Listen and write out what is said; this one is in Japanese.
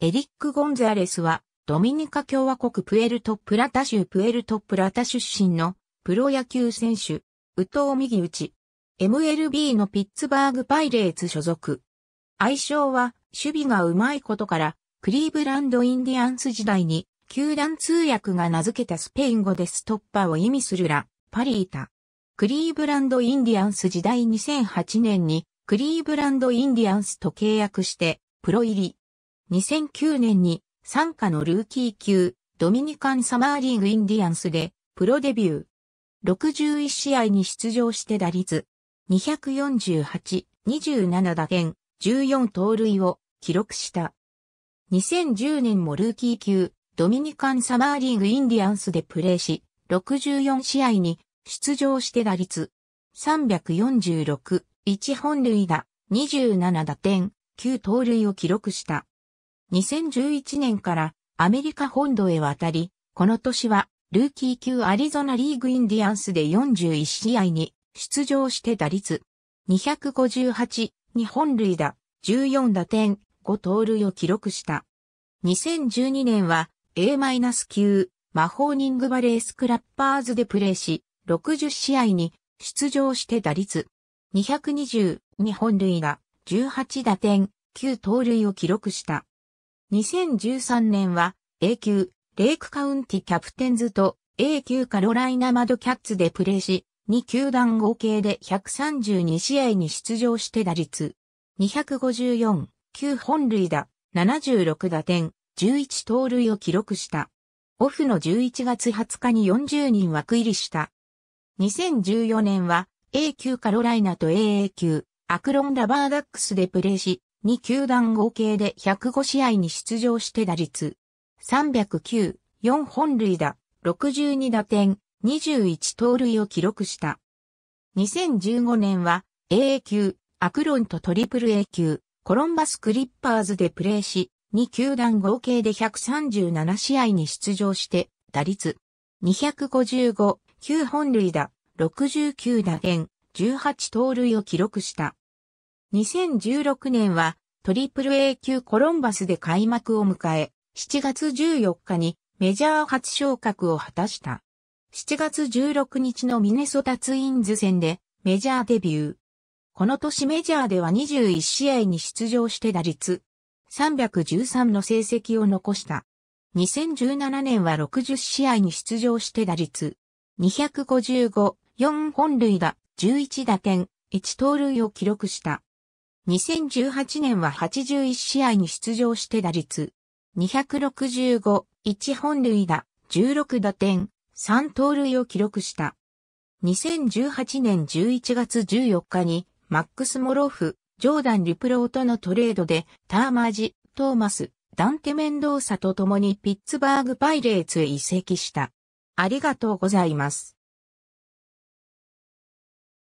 エリック・ゴンザレスは、ドミニカ共和国プエルト・プラタ州プエルト・プラタ出身のプロ野球選手、ウウ・ミ右打ち。MLB のピッツバーグ・パイレーツ所属。愛称は、守備がうまいことから、クリーブランド・インディアンス時代に、球団通訳が名付けたスペイン語でストッパーを意味するら、パリータ。クリーブランド・インディアンス時代2008年に、クリーブランド・インディアンスと契約して、プロ入り。2009年に参加のルーキー級ドミニカンサマーリーグインディアンスでプロデビュー。61試合に出場して打率248、27打点、14盗塁を記録した。2010年もルーキー級ドミニカンサマーリーグインディアンスでプレーし、64試合に出場して打率346、1本塁打、27打点、9盗塁を記録した。2011年からアメリカ本土へ渡り、この年はルーキー級アリゾナリーグインディアンスで41試合に出場して打率258、日本塁打、14打点、5盗塁を記録した。2012年は A- 9マホーニングバレースクラッパーズでプレーし、60試合に出場して打率220、日本塁打、18打点、9盗塁を記録した。2013年は A 級レイクカウンティキャプテンズと A 級カロライナマドキャッツでプレーし、2球団合計で132試合に出場して打率254、9本塁打、76打点、11盗塁を記録した。オフの11月20日に40人枠入りした。2014年は A 級カロライナと AA 級アクロンラバーダックスでプレーし、二球団合計で105試合に出場して打率309、4本塁打、62打点、21盗塁を記録した。2015年は AA 級、アクロンとトリプル A 級、コロンバスクリッパーズでプレーし、2球団合計で137試合に出場して、打率255、9本塁打、69打点、18盗塁を記録した。2016年はトリプル A 級コロンバスで開幕を迎え、7月14日にメジャー初昇格を果たした。7月16日のミネソタツインズ戦でメジャーデビュー。この年メジャーでは21試合に出場して打率313の成績を残した。2017年は60試合に出場して打率255、4本塁打、11打点、1盗塁を記録した。2018年は81試合に出場して打率265、1本塁打、16打点、3盗塁を記録した。2018年11月14日にマックス・モロフ、ジョーダン・リプローとのトレードでターマージ、トーマス、ダンテ・メンドーサと共にピッツバーグ・パイレーツへ移籍した。ありがとうございます。